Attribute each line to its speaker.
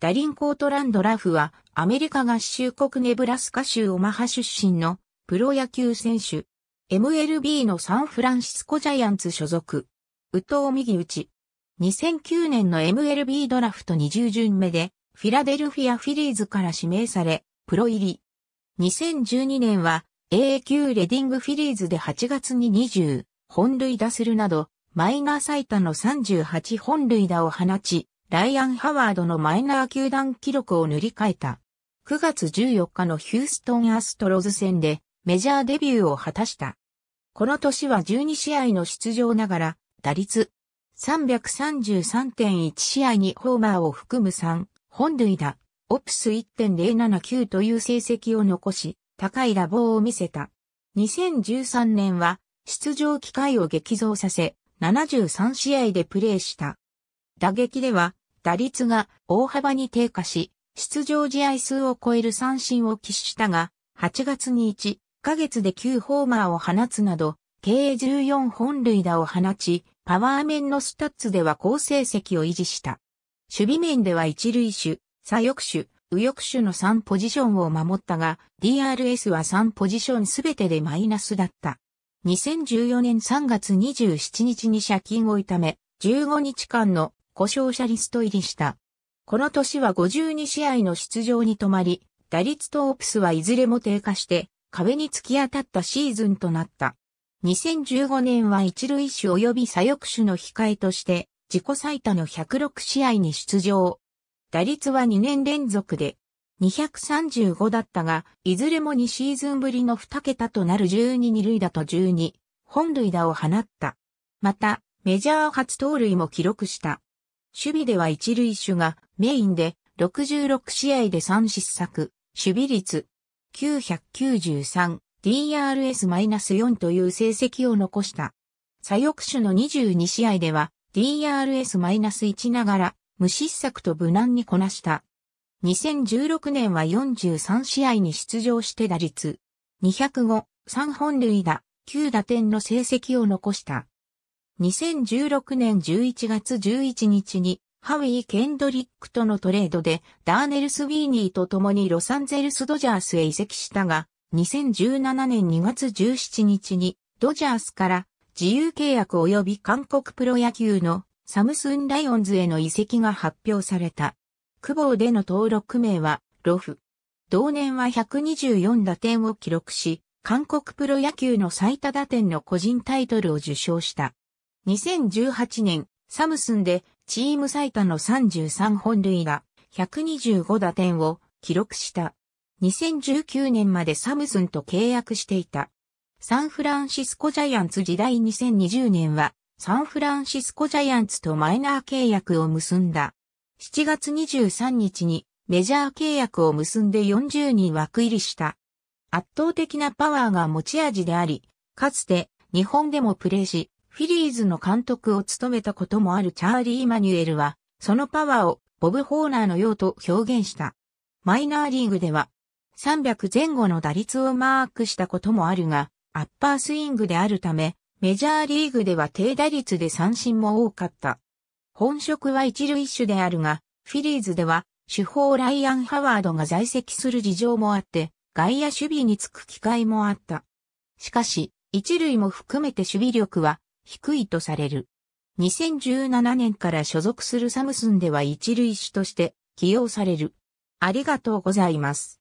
Speaker 1: ダリン・コートランド・ラフは、アメリカ合衆国ネブラスカ州オマハ出身のプロ野球選手。MLB のサンフランシスコジャイアンツ所属。宇藤右打ち。2009年の MLB ドラフト20巡目で、フィラデルフィアフィリーズから指名され、プロ入り。2012年は、a q レディングフィリーズで8月に20、本塁打するなど、マイナー最多の38本塁打を放ち、ライアン・ハワードのマイナー球団記録を塗り替えた。9月14日のヒューストン・アストロズ戦でメジャーデビューを果たした。この年は12試合の出場ながら、打率333.1試合にホーマーを含む3、本塁打、オプス1.079という成績を残し、高いラボを見せた。2013年は出場機会を激増させ、73試合でプレーした。打撃では打率が大幅に低下し、出場試合数を超える三振を喫したが、8月に1ヶ月で9ホーマーを放つなど、計14本塁打を放ち、パワー面のスタッツでは好成績を維持した。守備面では一塁手、左翼手、右翼手の3ポジションを守ったが、DRS は3ポジションすべてでマイナスだった。2014年3月27日に借金を痛め、15日間の故障者リスト入りした。この年は52試合の出場に止まり、打率とオプスはいずれも低下して、壁に突き当たったシーズンとなった。2015年は一塁手及び左翼手の控えとして、自己最多の106試合に出場。打率は2年連続で235だったが、いずれも2シーズンぶりの2桁となる12二塁打と12、本塁打を放った。また、メジャー初盗塁も記録した。守備では一塁手がメインで66試合で3失策、守備率993、DRS-4 という成績を残した。左翼手の22試合では DRS-1 ながら無失策と無難にこなした。2016年は43試合に出場して打率205、3本塁打、9打点の成績を残した。2016年11月11日にハウィー・ケンドリックとのトレードでダーネルス・ウィーニーと共にロサンゼルス・ドジャースへ移籍したが、2017年2月17日にドジャースから自由契約及び韓国プロ野球のサムスン・ライオンズへの移籍が発表された。久保での登録名はロフ。同年は124打点を記録し、韓国プロ野球の最多打点の個人タイトルを受賞した。2018年、サムスンでチーム最多の33本塁打、125打点を記録した。2019年までサムスンと契約していた。サンフランシスコジャイアンツ時代2020年は、サンフランシスコジャイアンツとマイナー契約を結んだ。7月23日にメジャー契約を結んで40人枠入りした。圧倒的なパワーが持ち味であり、かつて日本でもプレーし、フィリーズの監督を務めたこともあるチャーリー・マニュエルは、そのパワーをボブ・ホーナーのようと表現した。マイナーリーグでは、300前後の打率をマークしたこともあるが、アッパースイングであるため、メジャーリーグでは低打率で三振も多かった。本職は一塁手であるが、フィリーズでは、主砲ライアン・ハワードが在籍する事情もあって、外野守備につく機会もあった。しかし、一塁も含めて守備力は低いとされる。2017年から所属するサムスンでは一類種として起用される。ありがとうございます。